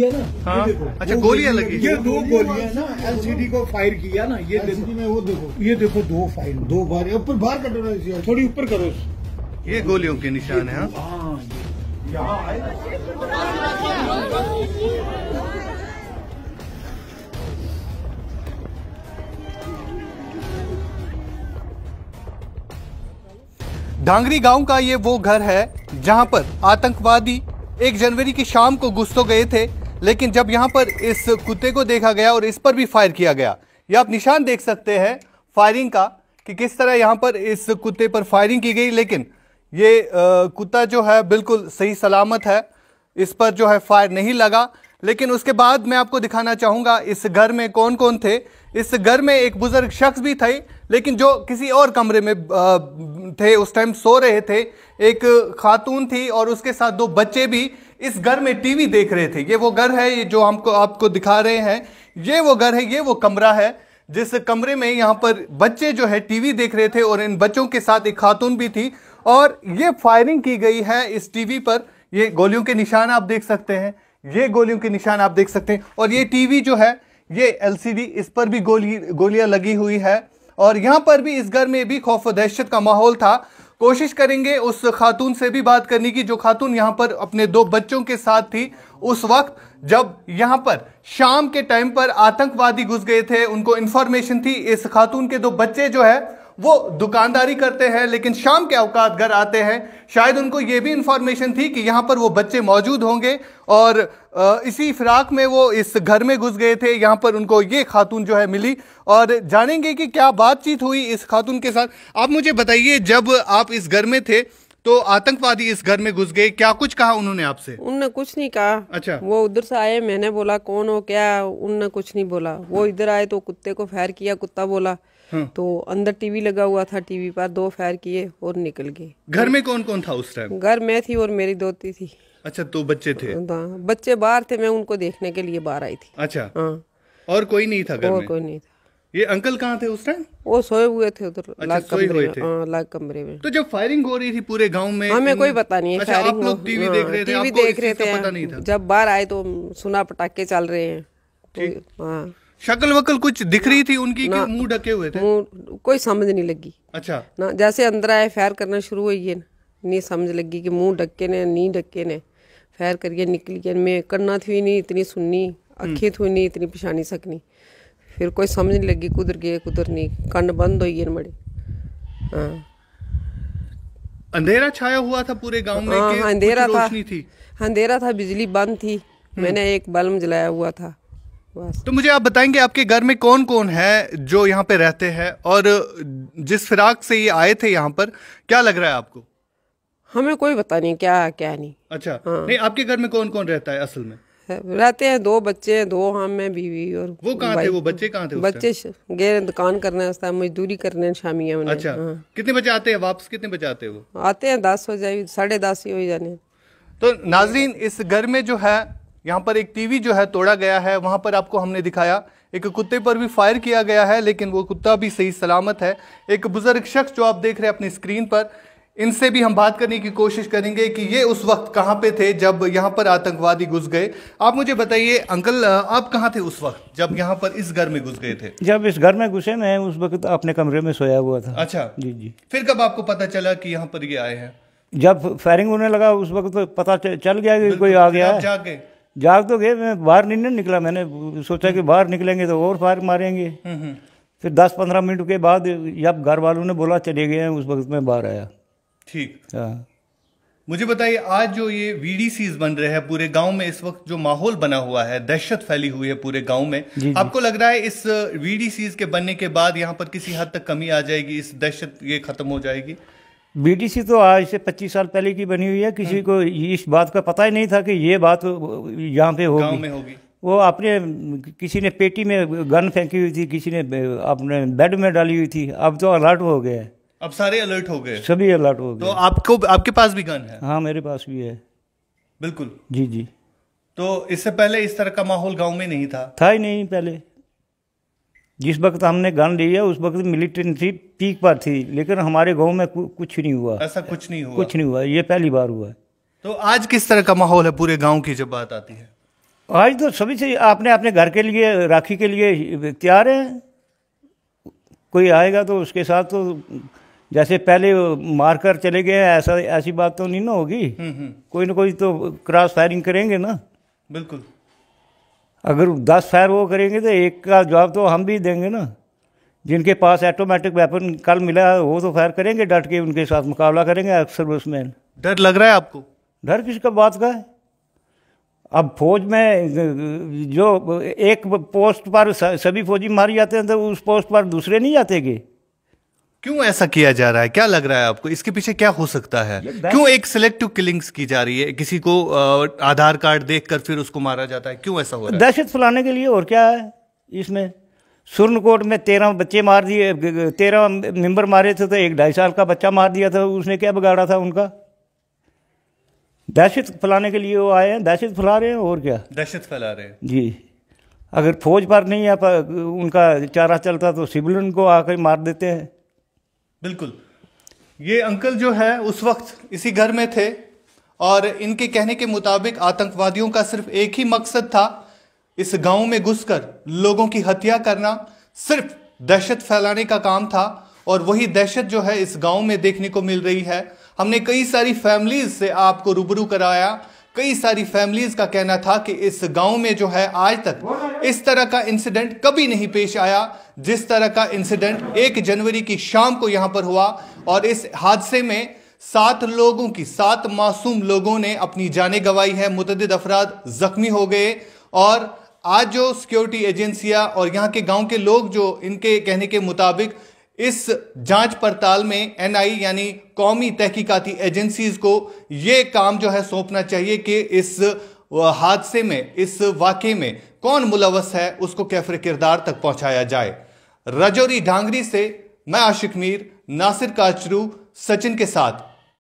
ये ना हाँ? ये देखो अच्छा गोलियां लगी ये दो गोलियां ना एलसीडी को फायर किया ना ये में वो देखो ये देखो दो फायर दो बार ऊपर बाहर कटो थोड़ी ऊपर करो ये गोलियों के निशान है ढांगरी हाँ। हाँ, गांव का ये वो घर है जहां पर आतंकवादी 1 जनवरी की शाम को घुस तो गए थे लेकिन जब यहाँ पर इस कुत्ते को देखा गया और इस पर भी फायर किया गया ये आप निशान देख सकते हैं फायरिंग का कि किस तरह यहाँ पर इस कुत्ते पर फायरिंग की गई लेकिन ये कुत्ता जो है बिल्कुल सही सलामत है इस पर जो है फायर नहीं लगा लेकिन उसके बाद मैं आपको दिखाना चाहूँगा इस घर में कौन कौन थे इस घर में एक बुज़ुर्ग शख्स भी थे लेकिन जो किसी और कमरे में थे उस टाइम सो रहे थे एक खातून थी और उसके साथ दो बच्चे भी इस घर में टीवी देख रहे थे ये वो घर है ये जो हमको आपको दिखा रहे हैं ये वो घर है ये वो कमरा है जिस कमरे में यहाँ पर बच्चे जो है टीवी देख रहे थे और इन बच्चों के साथ एक खातून भी थी और ये फायरिंग की गई है इस टीवी पर ये गोलियों के निशान आप देख सकते हैं ये गोलियों के निशान आप देख सकते हैं और ये टीवी जो है ये एलसीडी इस पर भी गोली गोलियां लगी हुई है और यहाँ पर भी इस घर में भी खौफ दहशत का माहौल था कोशिश करेंगे उस खातून से भी बात करने की जो खातून यहाँ पर अपने दो बच्चों के साथ थी उस वक्त जब यहाँ पर शाम के टाइम पर आतंकवादी घुस गए थे उनको इन्फॉर्मेशन थी इस खातून के दो बच्चे जो है वो दुकानदारी करते हैं लेकिन शाम के अवकात घर आते हैं शायद उनको ये भी इंफॉर्मेशन थी कि यहाँ पर वो बच्चे मौजूद होंगे और इसी फिराक में वो इस घर में घुस गए थे यहाँ पर उनको ये खातून जो है मिली और जानेंगे कि क्या बातचीत हुई इस खातून के साथ आप मुझे बताइए जब आप इस घर में थे तो आतंकवादी इस घर में घुस गए क्या कुछ कहा उन्होंने आपसे उनने कुछ नहीं कहा अच्छा वो उधर से आए मैंने बोला कौन हो क्या उनने कुछ नहीं बोला वो इधर आए तो कुत्ते को फैर किया कुत्ता बोला हाँ। तो अंदर टीवी लगा हुआ था टीवी पर दो फायर किए और निकल गए घर में कौन कौन था उस टाइम घर में थी और मेरी दोती थी अच्छा तो बच्चे थे हाँ, बच्चे बाहर थे मैं उनको देखने के लिए बाहर आई थी अच्छा हाँ। और कोई नहीं था और कोई नहीं था ये अंकल कहाँ थे उस टाइम वो सोए हुए थे उधर अच्छा, लाग कमरे में तो जब फायरिंग हो रही थी पूरे गांव में हमें कोई पता नहीं है अच्छा, फायरिंग आप लोग टीवी देख रहे थे टीवी देख रहे थे जब बाहर आए तो सुना पटाखे चल रहे हैं तो, शक्ल वक्ल कुछ दिख रही थी उनकी मुंह ढके हुए थे कोई समझ नहीं लगी अच्छा ना जैसे अंदर आए फैर करना शुरू हुई है नहीं समझ लगी कि मुंह ढके ने नी ढके ने फैर करिए निकली गए मैं करना थी नहीं इतनी सुननी हम्म। अखी थी नहीं इतनी पछाणी सकनी फिर कोई समझ नहीं लगी कुधर गए कुधर नहीं कन्न बंद गए मड़े हाँ अंधेरा छाया हुआ था पूरे गांव में हाँ, हाँ अंधेरा था अंधेरा था बिजली बंद थी हम्म। मैंने एक बल्ब जलाया हुआ था तो मुझे आप बताएंगे आपके घर में कौन कौन है जो यहाँ पे रहते हैं और जिस फिराक से ये आए थे यहाँ पर क्या लग रहा है आपको हमें कोई पता नहीं क्या क्या नहीं अच्छा हाँ। नहीं आपके घर में कौन कौन रहता है असल में रहते हैं दो बच्चे हैं दो हम हैं बीवी और वो कहाँ थे वो बच्चे कहाँ थे बच्चे गए दुकान करने वास्ता मजदूरी करने शामी है उन्हें अच्छा हाँ। कितने बजे आते हैं वापस कितने बजे आते हैं वो आते हैं दस हो जाए साढ़े दस ही हो जाने तो नाजरीन इस घर में जो है यहाँ पर एक टीवी जो है तोड़ा गया है वहाँ पर आपको हमने दिखाया एक कुत्ते पर भी फायर किया गया है लेकिन वो कुत्ता भी सही सलामत है एक बुजुर्ग शख्स जो आप देख रहे हैं अपनी स्क्रीन पर इनसे भी हम बात करने की कोशिश करेंगे कि ये उस वक्त कहाँ पे थे जब यहाँ पर आतंकवादी घुस गए आप मुझे बताइए अंकल आप कहाँ थे उस वक्त जब यहाँ पर इस घर में घुस गए थे जब इस घर में घुसे मैं उस वक्त अपने कमरे में सोया हुआ था अच्छा जी जी फिर कब आपको पता चला कि यहाँ पर ये आए हैं जब फायरिंग होने लगा उस वक्त पता चल गया कि कोई आ गया जाके जाग तो गए मैं बाहर नहीं ना निकला मैंने सोचा कि बाहर निकलेंगे तो और फायर मारेंगे हम्म, हम्म। फिर दस पंद्रह मिनट के बाद जब घर वालों ने बोला चले गए हैं उस वक्त में बाहर आया ठीक हाँ मुझे बताइए आज जो ये वीडीसीज बन रहे हैं पूरे गांव में इस वक्त जो माहौल बना हुआ है दहशत फैली हुई है पूरे गांव में जी, आपको लग रहा है इस वीडीसीज के बनने के बाद यहाँ पर किसी हद तक कमी आ जाएगी इस दहशत ये खत्म हो जाएगी बीटीसी तो आज से 25 साल पहले की बनी हुई है किसी हम्म। को इस बात का पता ही नहीं था कि ये बात यहाँ पे होगी होगी वो आपने किसी ने पेटी में गन फेंकी हुई थी किसी ने अपने बेड में डाली हुई थी अब तो अलर्ट हो गए अब सारे अलर्ट हो गए सभी अलर्ट हो तो गए तो आपको आपके पास भी गन है हाँ मेरे पास भी है बिल्कुल जी जी तो इससे पहले इस तरह का माहौल गांव में नहीं था था ही नहीं पहले जिस वक्त हमने गन लिया उस वक्त मिलिटेंसी पीक पर थी लेकिन हमारे गांव में कुछ नहीं हुआ ऐसा कुछ नहीं हुआ कुछ नहीं हुआ ये पहली बार हुआ तो आज किस तरह का माहौल है पूरे गांव की जब बात आती है आज तो सभी से आपने अपने घर के लिए राखी के लिए तैयार हैं कोई आएगा तो उसके साथ तो जैसे पहले मारकर चले गए ऐसा ऐसी बात तो नहीं ना होगी हम्म, हम्म। कोई ना कोई तो क्रॉस फायरिंग करेंगे ना बिल्कुल अगर दस फायर वो करेंगे तो एक का जवाब तो हम भी देंगे ना जिनके पास ऑटोमेटिक वेपन कल मिला वो तो फायर करेंगे डट के उनके साथ मुकाबला करेंगे अक्सर उसमें डर लग रहा है आपको डर किसका बात का है अब फौज में जो एक पोस्ट पर सभी फौजी मारे जाते हैं तो उस पोस्ट पर दूसरे नहीं जाते गए क्यों ऐसा किया जा रहा है क्या लग रहा है आपको इसके पीछे क्या हो सकता है क्यों एक सिलेक्टिव किलिंग्स की जा रही है किसी को आधार कार्ड देख कर फिर उसको मारा जाता है क्यों ऐसा हो रहा है दहशत फैलाने के लिए और क्या है इसमें सुरनकोट में तेरह बच्चे मार दिए तेरह मेंबर मारे थे तो एक ढाई साल का बच्चा मार दिया था उसने क्या बिगाड़ा था उनका दहशत फैलाने के लिए वो आए हैं दहशत फैला रहे हैं और क्या दहशत फैला रहे हैं जी अगर फौज पर नहीं है उनका चारा चलता तो सिविलियन को आकर मार देते हैं बिल्कुल ये अंकल जो है उस वक्त इसी घर में थे और इनके कहने के मुताबिक आतंकवादियों का सिर्फ एक ही मकसद था इस गांव में घुसकर लोगों की हत्या करना सिर्फ दहशत फैलाने का काम था और वही दहशत जो है इस गांव में देखने को मिल रही है हमने कई सारी फैमिलीज से आपको रूबरू कराया कई सारी फैमिलीज का कहना था कि इस गांव में जो है आज तक इस तरह का इंसिडेंट कभी नहीं पेश आया जिस तरह का इंसिडेंट एक जनवरी की शाम को यहां पर हुआ और इस हादसे में सात लोगों की सात मासूम लोगों ने अपनी जाने गंवाई है मुतद अफराद जख्मी हो गए और आज जो सिक्योरिटी एजेंसियां और यहाँ के गांव के लोग जो इनके कहने के मुताबिक इस जांच पड़ताल में एनआई यानी कौमी तहकीकाती एजेंसीज को ये काम जो है सौंपना चाहिए कि इस हादसे में इस वाक़े में कौन मुलवस है उसको कैफर किरदार तक पहुंचाया जाए रजौरी ढांगरी से मैं आशिक मीर नासिर काचरू सचिन के साथ